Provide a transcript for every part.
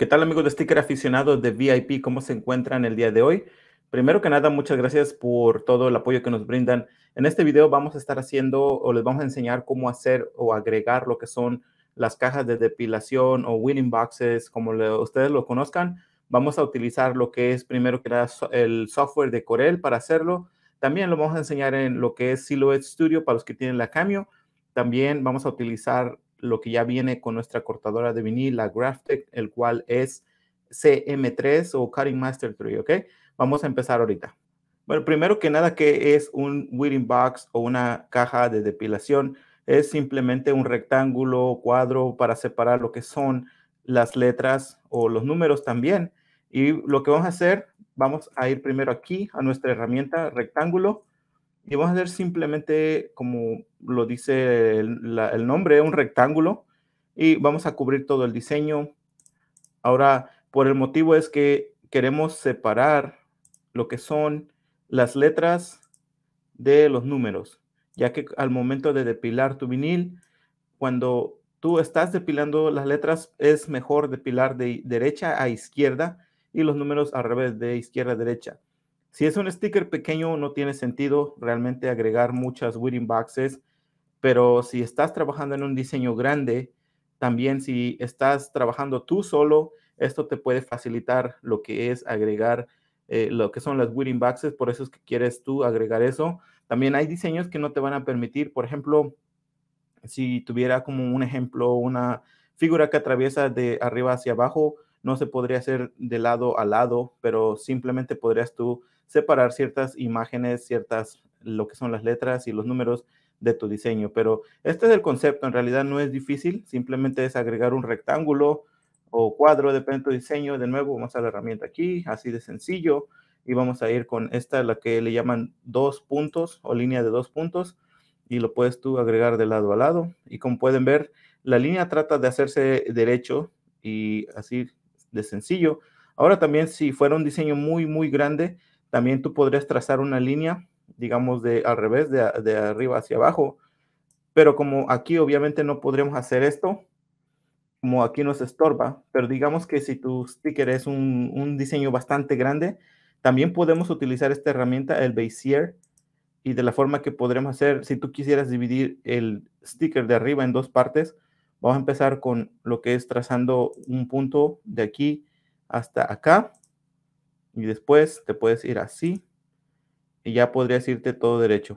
¿Qué tal amigos de Sticker Aficionados de VIP? ¿Cómo se encuentran el día de hoy? Primero que nada, muchas gracias por todo el apoyo que nos brindan. En este video vamos a estar haciendo o les vamos a enseñar cómo hacer o agregar lo que son las cajas de depilación o winning boxes, como ustedes lo conozcan. Vamos a utilizar lo que es primero que nada el software de Corel para hacerlo. También lo vamos a enseñar en lo que es Silhouette Studio para los que tienen la Cameo. También vamos a utilizar lo que ya viene con nuestra cortadora de vinil, la Graftec, el cual es CM3 o Cutting Master 3, ¿ok? Vamos a empezar ahorita. Bueno, primero que nada, que es un weeding box o una caja de depilación? Es simplemente un rectángulo, cuadro para separar lo que son las letras o los números también. Y lo que vamos a hacer, vamos a ir primero aquí a nuestra herramienta rectángulo y vamos a hacer simplemente, como lo dice el, nombre, un rectángulo y vamos a cubrir todo el diseño. Ahora, por el motivo es que queremos separar lo que son las letras de los números, ya que al momento de depilar tu vinil, cuando tú estás depilando las letras, es mejor depilar de derecha a izquierda y los números al revés, de izquierda a derecha. Si es un sticker pequeño, no tiene sentido realmente agregar muchas wedding boxes, pero si estás trabajando en un diseño grande, también si estás trabajando tú solo, esto te puede facilitar lo que es agregar eh, lo que son las winning boxes, por eso es que quieres tú agregar eso. También hay diseños que no te van a permitir, por ejemplo, si tuviera como un ejemplo, una figura que atraviesa de arriba hacia abajo, no se podría hacer de lado a lado, pero simplemente podrías tú separar ciertas imágenes, ciertas, lo que son las letras y los números de tu diseño. Pero este es el concepto, en realidad no es difícil, simplemente es agregar un rectángulo o cuadro, depende de tu diseño. De nuevo, vamos a la herramienta aquí, así de sencillo, y vamos a ir con esta, la que le llaman dos puntos o línea de dos puntos, y lo puedes tú agregar de lado a lado. Y como pueden ver, la línea trata de hacerse derecho y así de sencillo. Ahora también si fuera un diseño muy, muy grande, también tú podrías trazar una línea, digamos, de al revés, de, arriba hacia abajo. Pero como aquí obviamente no podremos hacer esto, como aquí nos estorba, pero digamos que si tu sticker es un, diseño bastante grande, también podemos utilizar esta herramienta, el Bezier, y de la forma que podremos hacer, si tú quisieras dividir el sticker de arriba en dos partes, Vamos a empezar con lo que es trazando un punto de aquí hasta acá. Y después te puedes ir así y ya podrías irte todo derecho.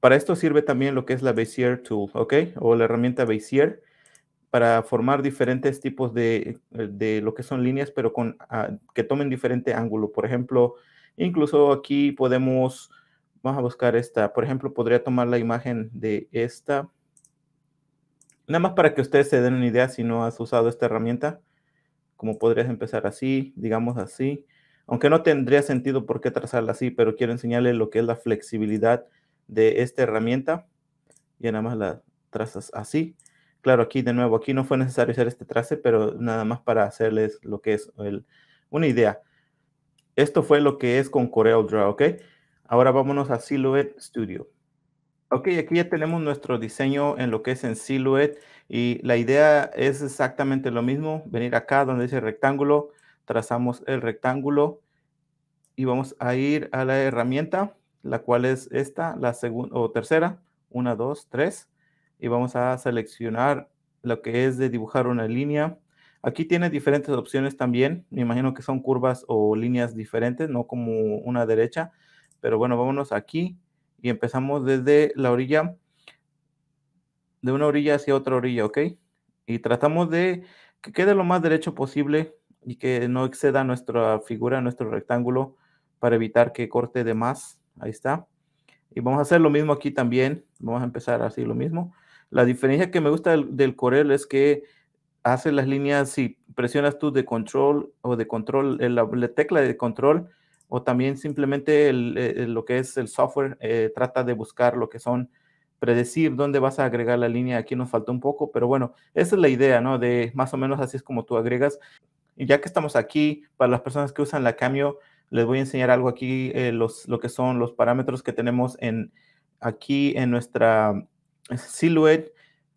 Para esto sirve también lo que es la Bezier Tool, ¿ok? O la herramienta Bezier para formar diferentes tipos de, de lo que son líneas, pero con, ah, que tomen diferente ángulo. Por ejemplo, incluso aquí podemos, vamos a buscar esta. Por ejemplo, podría tomar la imagen de esta Nada más para que ustedes se den una idea si no has usado esta herramienta, como podrías empezar así, digamos así, aunque no tendría sentido por qué trazarla así, pero quiero enseñarles lo que es la flexibilidad de esta herramienta. Y nada más la trazas así. Claro, aquí de nuevo, aquí no fue necesario hacer este trace, pero nada más para hacerles lo que es una idea. Esto fue lo que es con CorelDRAW, ¿ok? Ahora vámonos a Silhouette Studio. Ok, aquí ya tenemos nuestro diseño en lo que es en Silhouette y la idea es exactamente lo mismo, venir acá donde dice rectángulo, trazamos el rectángulo y vamos a ir a la herramienta, la cual es esta, la segunda o tercera, una, dos, tres, y vamos a seleccionar lo que es de dibujar una línea. Aquí tiene diferentes opciones también, me imagino que son curvas o líneas diferentes, no como una derecha, pero bueno, vámonos aquí y empezamos desde la orilla, de una orilla hacia otra orilla, ¿ok? Y tratamos de que quede lo más derecho posible y que no exceda nuestra figura, nuestro rectángulo, para evitar que corte de más. Ahí está. Y vamos a hacer lo mismo aquí también. Vamos a empezar así lo mismo. La diferencia que me gusta del, Corel es que hace las líneas, si presionas tú de control o de control, eh, la tecla de control, o también simplemente eh, lo que es el software eh, trata de buscar lo que son predecir dónde vas a agregar la línea. Aquí nos falta un poco, pero bueno, esa es la idea, ¿no? De más o menos así es como tú agregas. Y ya que estamos aquí, para las personas que usan la Cameo, les voy a enseñar algo aquí, eh, los, lo que son los parámetros que tenemos en, aquí en nuestra mm, Silhouette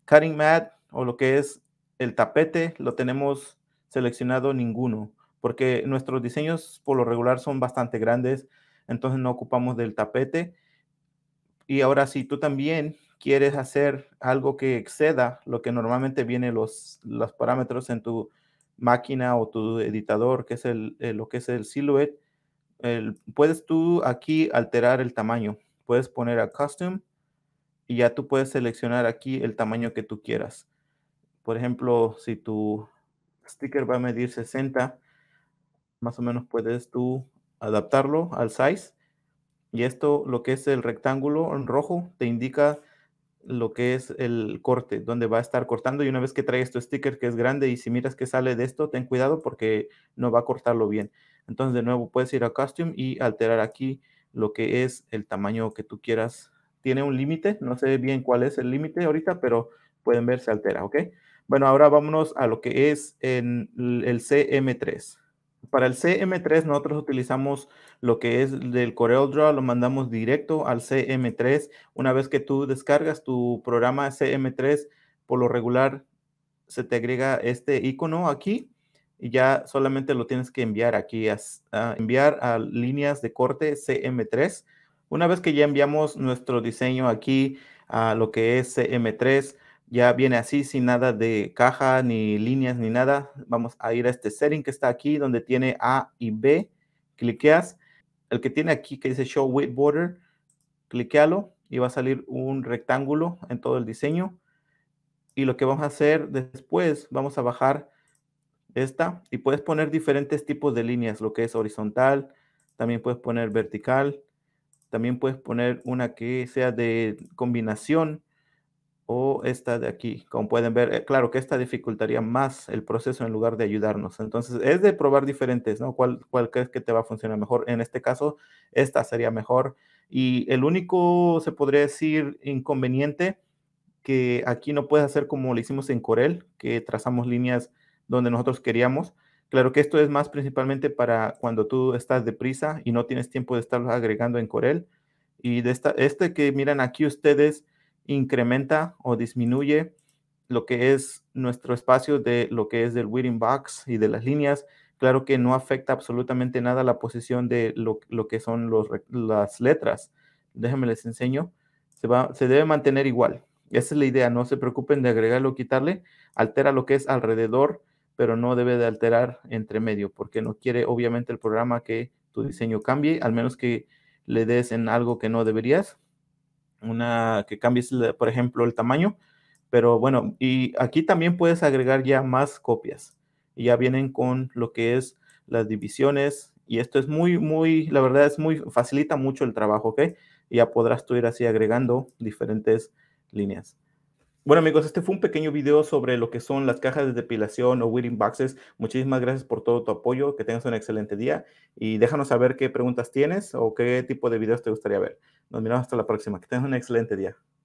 Cutting Mat o lo que es el tapete, lo tenemos seleccionado ninguno porque nuestros diseños por lo regular son bastante grandes, entonces no ocupamos del tapete. Y ahora si tú también quieres hacer algo que exceda lo que normalmente vienen los, los parámetros en tu máquina o tu editador, que es el, eh, lo que es el silhouette, puedes tú aquí alterar el tamaño. Puedes poner a custom y ya tú puedes seleccionar aquí el tamaño que tú quieras. Por ejemplo, si tu sticker va a medir 60, más o menos puedes tú adaptarlo al size. Y esto, lo que es el rectángulo en rojo, te indica lo que es el corte, donde va a estar cortando. Y una vez que traes tu sticker que es grande y si miras que sale de esto, ten cuidado porque no va a cortarlo bien. Entonces, de nuevo, puedes ir a Custom y alterar aquí lo que es el tamaño que tú quieras. Tiene un límite, no sé bien cuál es el límite ahorita, pero pueden ver, se altera, ¿ok? Bueno, ahora vámonos a lo que es en el CM3. Para el CM3 nosotros utilizamos lo que es del CorelDRAW, lo mandamos directo al CM3. Una vez que tú descargas tu programa CM3, por lo regular se te agrega este icono aquí y ya solamente lo tienes que enviar aquí, a, enviar a líneas de corte CM3. Una vez que ya enviamos nuestro diseño aquí a lo que es CM3, ya viene así, sin nada de caja, ni líneas, ni nada. Vamos a ir a este setting que está aquí, donde tiene A y B. Cliqueas. El que tiene aquí que dice Show width Border, cliquealo y va a salir un rectángulo en todo el diseño. Y lo que vamos a hacer después, vamos a bajar esta y puedes poner diferentes tipos de líneas, lo que es horizontal, también puedes poner vertical, también puedes poner una que sea de combinación o esta de aquí. Como pueden ver, eh, claro que esta dificultaría más el proceso en lugar de ayudarnos. Entonces, es de probar diferentes, ¿no? ¿Cuál, cuál crees que te va a funcionar mejor? En este caso, esta sería mejor. Y el único, se podría decir, inconveniente que aquí no puedes hacer como lo hicimos en Corel, que trazamos líneas donde nosotros queríamos. Claro que esto es más principalmente para cuando tú estás deprisa y no tienes tiempo de estar agregando en Corel. Y de esta, este que miran aquí ustedes, incrementa o disminuye lo que es nuestro espacio de lo que es del winning box y de las líneas. Claro que no afecta absolutamente nada la posición de lo, que son las letras. Déjenme les enseño. Se, va, se debe mantener igual. Esa es la idea. No se preocupen de agregarlo o quitarle. Altera lo que es alrededor, pero no debe de alterar entre medio, porque no quiere obviamente el programa que tu diseño cambie, al menos que le des en algo que no deberías una que cambies, por ejemplo, el tamaño. Pero bueno, y aquí también puedes agregar ya más copias. Y ya vienen con lo que es las divisiones. Y esto es muy, muy, la verdad es muy, facilita mucho el trabajo, ¿ok? ya podrás tú ir así agregando diferentes líneas. Bueno amigos, este fue un pequeño video sobre lo que son las cajas de depilación o weeding boxes. Muchísimas gracias por todo tu apoyo, que tengas un excelente día y déjanos saber qué preguntas tienes o qué tipo de videos te gustaría ver. Nos miramos hasta la próxima, que tengas un excelente día.